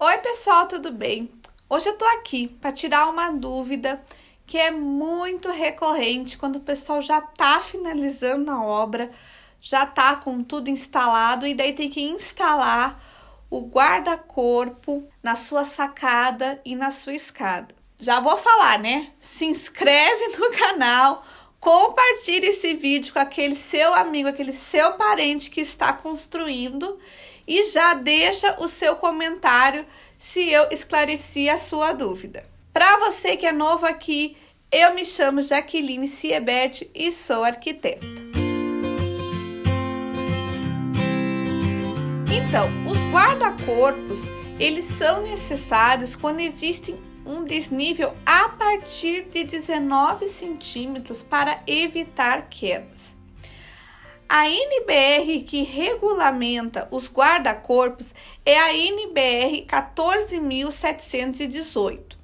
Oi, pessoal, tudo bem? Hoje eu tô aqui para tirar uma dúvida que é muito recorrente quando o pessoal já tá finalizando a obra, já tá com tudo instalado e daí tem que instalar o guarda-corpo na sua sacada e na sua escada. Já vou falar, né? Se inscreve no canal, compartilhe esse vídeo com aquele seu amigo, aquele seu parente que está construindo e já deixa o seu comentário se eu esclareci a sua dúvida. Para você que é novo aqui, eu me chamo Jaqueline Siebert e sou arquiteta. Então, os guarda-corpos, eles são necessários quando existem um desnível a partir de 19 centímetros para evitar quedas. A NBR que regulamenta os guarda-corpos é a NBR 14718.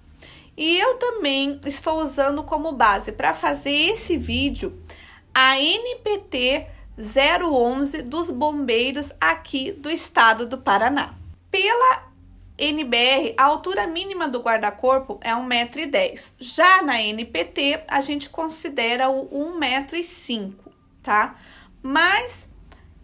E eu também estou usando como base para fazer esse vídeo a NPT 011 dos bombeiros aqui do estado do Paraná. Pela NBR, a altura mínima do guarda-corpo é 1,10m. Já na NPT, a gente considera o 1,05m, tá? Mas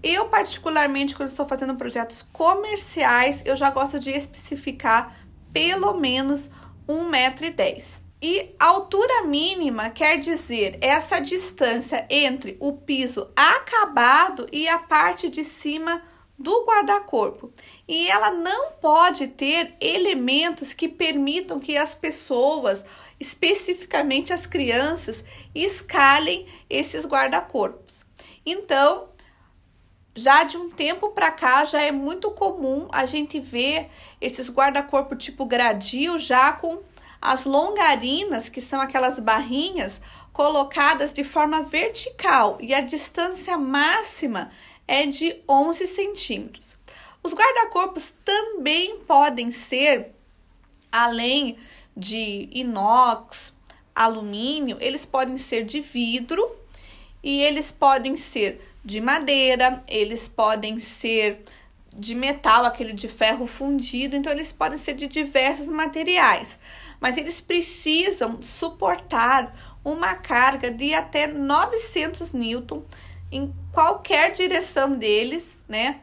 eu, particularmente, quando estou fazendo projetos comerciais, eu já gosto de especificar pelo menos 1,10m. E altura mínima quer dizer essa distância entre o piso acabado e a parte de cima do guarda-corpo e ela não pode ter elementos que permitam que as pessoas, especificamente as crianças, escalem esses guarda-corpos. Então, já de um tempo para cá já é muito comum a gente ver esses guarda-corpo tipo gradil já com as longarinas, que são aquelas barrinhas colocadas de forma vertical e a distância máxima é de 11 centímetros. Os guarda-corpos também podem ser, além de inox, alumínio, eles podem ser de vidro e eles podem ser de madeira, eles podem ser de metal, aquele de ferro fundido, então eles podem ser de diversos materiais, mas eles precisam suportar uma carga de até 900 newton em qualquer direção deles, né?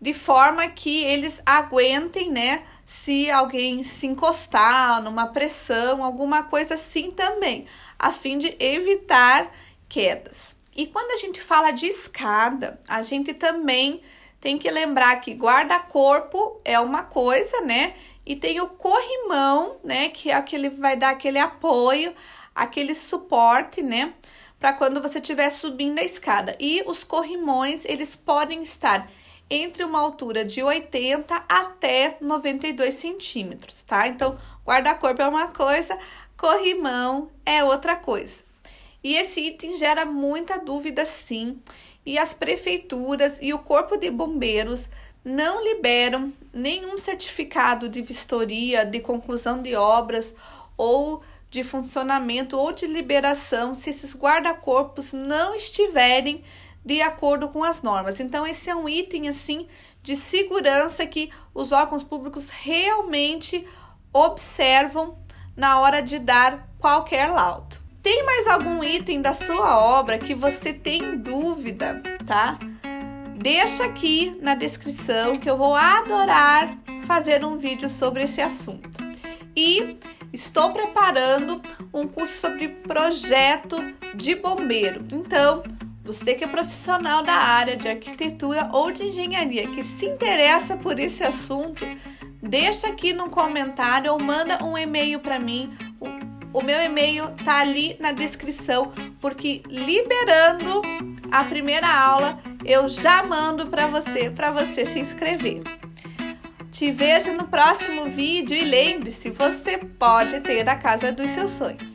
De forma que eles aguentem, né? Se alguém se encostar numa pressão, alguma coisa assim também, a fim de evitar quedas. E quando a gente fala de escada, a gente também tem que lembrar que guarda-corpo é uma coisa, né? E tem o corrimão, né? Que é aquele vai dar aquele apoio, aquele suporte, né? para quando você estiver subindo a escada. E os corrimões, eles podem estar entre uma altura de 80 até 92 centímetros, tá? Então, guarda-corpo é uma coisa, corrimão é outra coisa. E esse item gera muita dúvida, sim. E as prefeituras e o Corpo de Bombeiros não liberam nenhum certificado de vistoria, de conclusão de obras ou de funcionamento ou de liberação se esses guarda-corpos não estiverem de acordo com as normas. Então, esse é um item assim de segurança que os órgãos públicos realmente observam na hora de dar qualquer laudo. Tem mais algum item da sua obra que você tem dúvida, tá? Deixa aqui na descrição que eu vou adorar fazer um vídeo sobre esse assunto. E estou preparando um curso sobre projeto de bombeiro. Então, você que é profissional da área de arquitetura ou de engenharia que se interessa por esse assunto, deixa aqui no comentário ou manda um e-mail para mim. O, meu e-mail tá ali na descrição, porque liberando a primeira aula, eu já mando para você, para você se inscrever. Te vejo no próximo vídeo e lembre-se, você pode ter a casa dos seus sonhos.